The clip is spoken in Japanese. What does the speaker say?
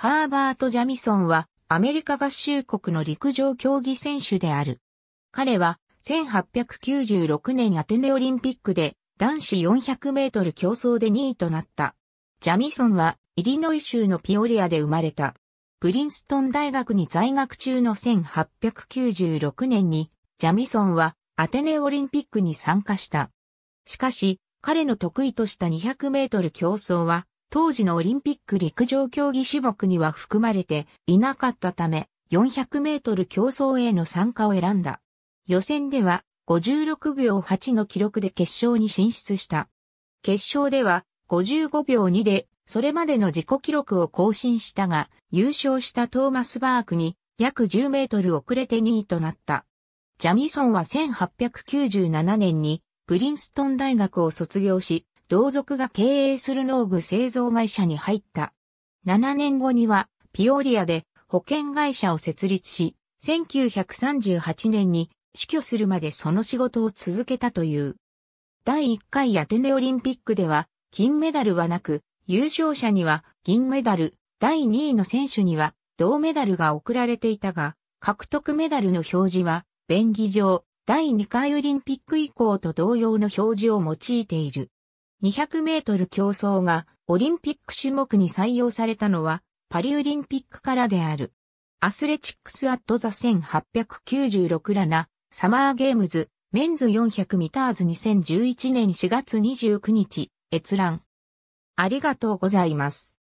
ハーバート・ジャミソンはアメリカ合衆国の陸上競技選手である。彼は1896年アテネオリンピックで男子400メートル競争で2位となった。ジャミソンはイリノイ州のピオリアで生まれた。プリンストン大学に在学中の1896年にジャミソンはアテネオリンピックに参加した。しかし、彼の得意とした200メートル競争は当時のオリンピック陸上競技種目には含まれていなかったため、400メートル競争への参加を選んだ。予選では56秒8の記録で決勝に進出した。決勝では55秒2でそれまでの自己記録を更新したが、優勝したトーマス・バークに約10メートル遅れて2位となった。ジャミソンは1897年にプリンストン大学を卒業し、同族が経営する農具製造会社に入った。7年後には、ピオリアで保険会社を設立し、1938年に死去するまでその仕事を続けたという。第1回アテネオリンピックでは、金メダルはなく、優勝者には銀メダル、第2位の選手には銅メダルが贈られていたが、獲得メダルの表示は、便宜上、第2回オリンピック以降と同様の表示を用いている。200メートル競争がオリンピック種目に採用されたのはパリオリンピックからである。アスレチックスアットザ1896ラナ、サマーゲームズ、メンズ400ミターズ2011年4月29日、閲覧。ありがとうございます。